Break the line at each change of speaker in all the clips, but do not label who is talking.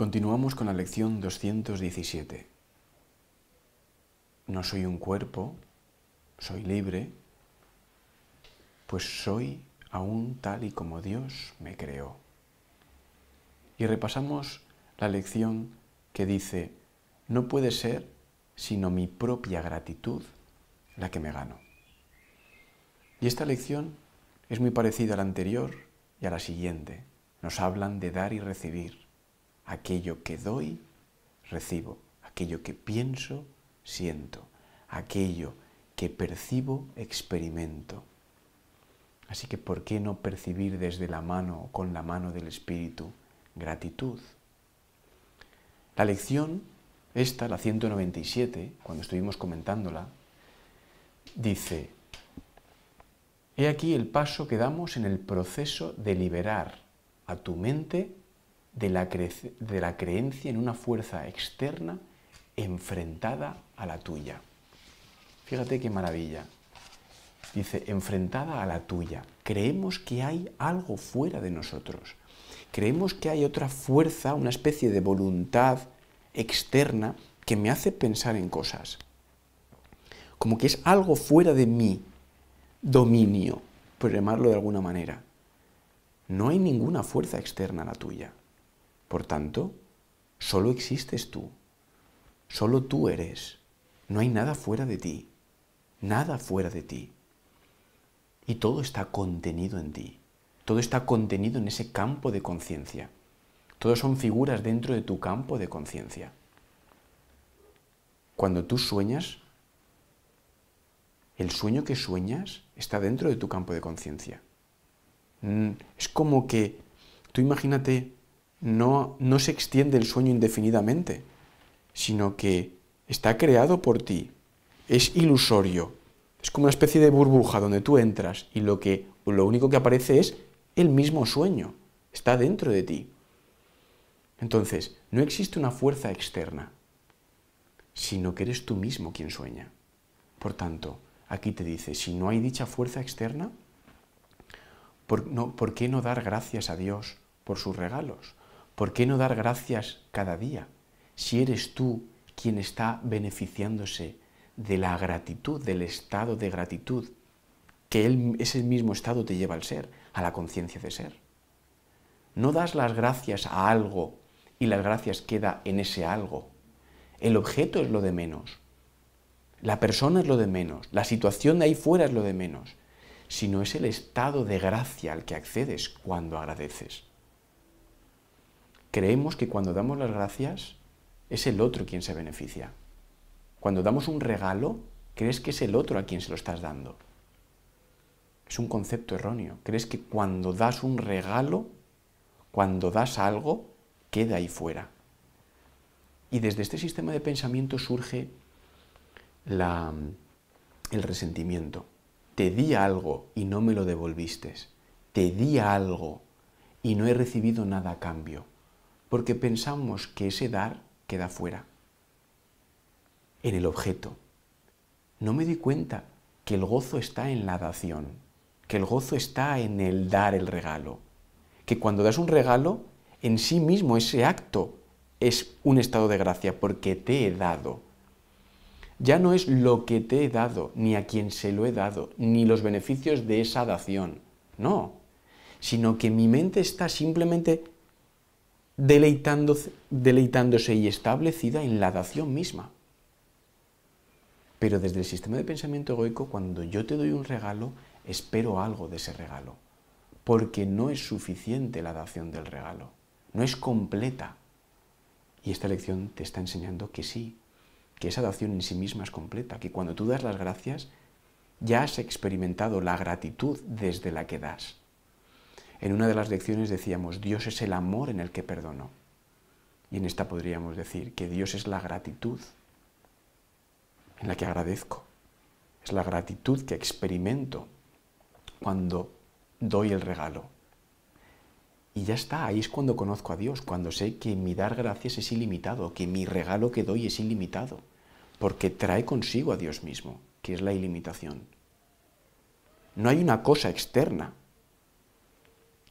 continuamos con la lección 217. No soy un cuerpo, soy libre, pues soy aún tal y como Dios me creó. Y repasamos la lección que dice, no puede ser sino mi propia gratitud la que me gano. Y esta lección es muy parecida a la anterior y a la siguiente. Nos hablan de dar y recibir Aquello que doy, recibo. Aquello que pienso, siento. Aquello que percibo, experimento. Así que, ¿por qué no percibir desde la mano o con la mano del Espíritu gratitud? La lección, esta, la 197, cuando estuvimos comentándola, dice, He aquí el paso que damos en el proceso de liberar a tu mente de la, de la creencia en una fuerza externa enfrentada a la tuya. Fíjate qué maravilla. Dice, enfrentada a la tuya. Creemos que hay algo fuera de nosotros. Creemos que hay otra fuerza, una especie de voluntad externa que me hace pensar en cosas. Como que es algo fuera de mi dominio, por llamarlo de alguna manera. No hay ninguna fuerza externa a la tuya. Por tanto, solo existes tú, solo tú eres, no hay nada fuera de ti, nada fuera de ti. Y todo está contenido en ti, todo está contenido en ese campo de conciencia, todos son figuras dentro de tu campo de conciencia. Cuando tú sueñas, el sueño que sueñas está dentro de tu campo de conciencia. Mm, es como que, tú imagínate no, se extiende el sueño indefinidamente, sino que está creado por ti, es ilusorio, es como una especie de burbuja donde tú entras y lo, que, lo único que aparece es el mismo sueño, está dentro de ti. Entonces, no existe una fuerza externa, sino que eres tú mismo quien sueña. Por tanto, aquí te dice, si no hay dicha fuerza externa, ¿por qué no dar gracias a Dios por sus regalos? ¿Por qué no dar gracias cada día si eres tú quien está beneficiándose de la gratitud, del estado de gratitud, que ese mismo estado te lleva al ser, a la conciencia de ser? No das las gracias a algo y las gracias queda en ese algo. El objeto es lo de menos. La persona es lo de menos, la situación de ahí fuera es lo de menos, sino es el estado de gracia al que accedes cuando agradeces creemos que cuando damos las gracias es el otro quien se beneficia. Cuando damos un regalo, crees que es el otro a quien se lo estás dando. Es un concepto erróneo. Crees que cuando das un regalo, cuando das algo, queda ahí fuera. Y desde este sistema de pensamiento surge el resentimiento. Te di algo y no me lo devolviste. Te di algo y no he recibido nada a cambio porque pensamos que ese dar queda fuera, en el objeto. No me di cuenta que el gozo está en la dación, que el gozo está en el dar el regalo, que cuando das un regalo, en sí mismo ese acto es un estado de gracia porque te he dado. Ya no es lo que te he dado, ni a quien se lo he dado, ni los beneficios de esa dación, no, sino que mi mente está simplemente deleitándose, y establecida en la dación misma. Pero desde el sistema de pensamiento egoico, cuando yo te doy un regalo, espero algo de ese regalo, porque no es suficiente la dación del regalo, no es completa. Y esta lección te está enseñando que sí, que esa dación en sí misma es completa, que cuando tú das las gracias, ya has experimentado la gratitud desde la que das. En una de las lecciones decíamos, Dios es el amor en el que perdono. Y en esta podríamos decir que Dios es la gratitud en la que agradezco. Es la gratitud que experimento cuando doy el regalo. Y ya está, ahí es cuando conozco a Dios, cuando sé que mi dar gracias es ilimitado, que mi regalo que doy es ilimitado, porque trae consigo a Dios mismo, que es la ilimitación. No hay una cosa externa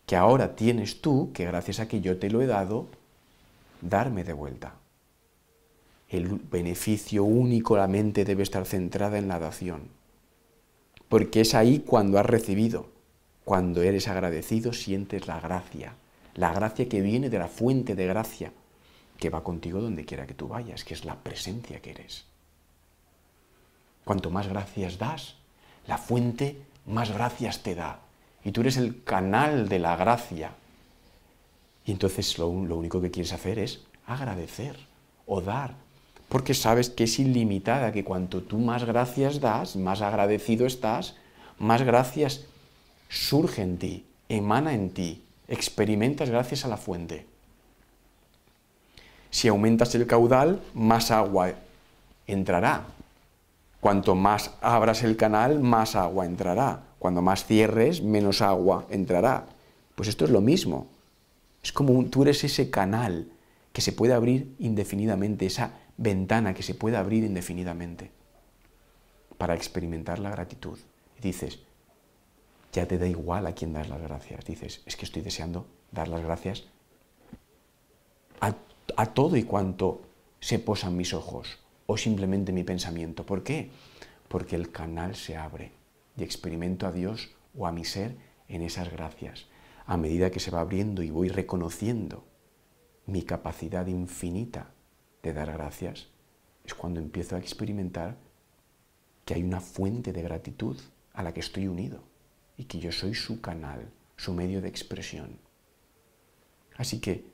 que ahora tienes tú, que gracias a que yo te lo he dado, darme de vuelta. El beneficio único, la mente debe estar centrada en la dación, porque es ahí cuando has recibido, cuando eres agradecido sientes la gracia, la gracia que viene de la fuente de gracia, que va contigo donde quiera que tú vayas, que es la presencia que eres. Cuanto más gracias das, la fuente más gracias te da y tú eres el canal de la gracia. Y entonces lo, único que quieres hacer es agradecer o dar, porque sabes que es ilimitada, que cuanto tú más gracias das, más agradecido estás, más gracias surge en ti, emana en ti, experimentas gracias a la fuente. Si aumentas el caudal, más agua entrará. Cuanto más abras el canal, más agua entrará. Cuando más cierres, menos agua entrará. Pues esto es lo mismo. Es como tú eres ese canal que se puede abrir indefinidamente, esa ventana que se puede abrir indefinidamente para experimentar la gratitud. dices, ya te da igual a quién das las gracias. Dices, es que estoy deseando dar las gracias a, todo y cuanto se posan mis ojos o simplemente mi pensamiento. ¿Por qué? Porque el canal se abre y experimento a Dios o a mi ser en esas gracias, a medida que se va abriendo y voy reconociendo mi capacidad infinita de dar gracias, es cuando empiezo a experimentar que hay una fuente de gratitud a la que estoy unido y que yo soy su canal, su medio de expresión. Así que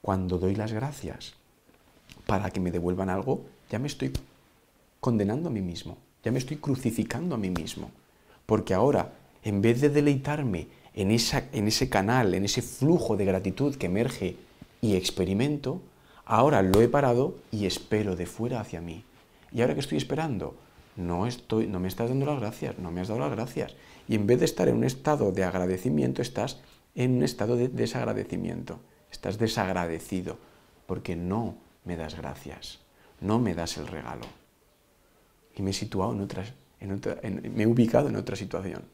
cuando doy las gracias para que me devuelvan algo, ya me estoy condenando a mí mismo, ya me estoy crucificando a mí mismo. Porque ahora, en vez de deleitarme en, ese canal, en ese flujo de gratitud que emerge y experimento, ahora lo he parado y espero de fuera hacia mí. ¿Y ahora que estoy esperando? No, no me estás dando las gracias, no me has dado las gracias. Y en vez de estar en un estado de agradecimiento, estás en un estado de desagradecimiento. Estás desagradecido porque no me das gracias, no me das el regalo y me he situado en otra, me he ubicado en otra situación.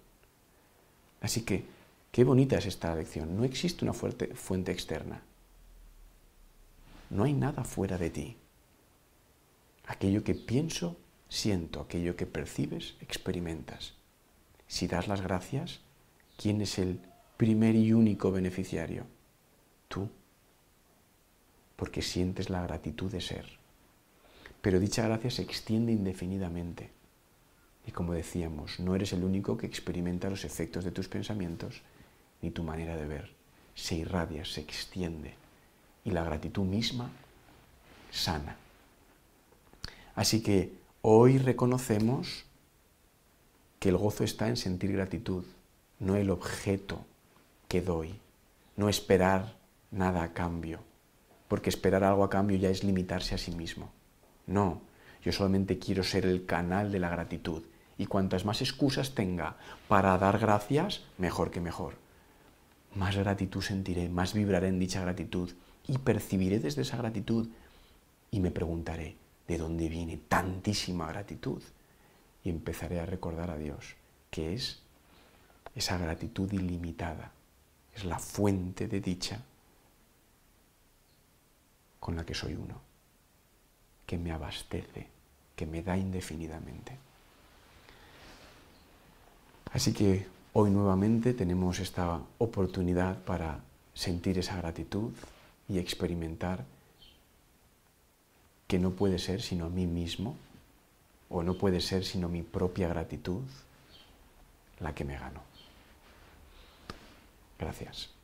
Así que, qué bonita es esta lección. No existe una fuerte, fuente externa. No hay nada fuera de ti. Aquello que pienso, siento, aquello que percibes, experimentas. Si das las gracias, ¿quién es el primer y único beneficiario? Tú, porque sientes la gratitud de ser pero dicha gracia se extiende indefinidamente. Y como decíamos, no eres el único que experimenta los efectos de tus pensamientos ni tu manera de ver. Se irradia, se extiende y la gratitud misma sana. Así que hoy reconocemos que el gozo está en sentir gratitud, no el objeto que doy, no esperar nada a cambio, porque esperar algo a cambio ya es limitarse a sí mismo. No, yo solamente quiero ser el canal de la gratitud. Y cuantas más excusas tenga para dar gracias, mejor que mejor. Más gratitud sentiré, más vibraré en dicha gratitud y percibiré desde esa gratitud y me preguntaré, ¿de dónde viene tantísima gratitud? Y empezaré a recordar a Dios, que es esa gratitud ilimitada, es la fuente de dicha con la que soy uno que me abastece, que me da indefinidamente. Así que hoy nuevamente tenemos esta oportunidad para sentir esa gratitud y experimentar que no puede ser sino a mí mismo, o no puede ser sino mi propia gratitud la que me gano. Gracias.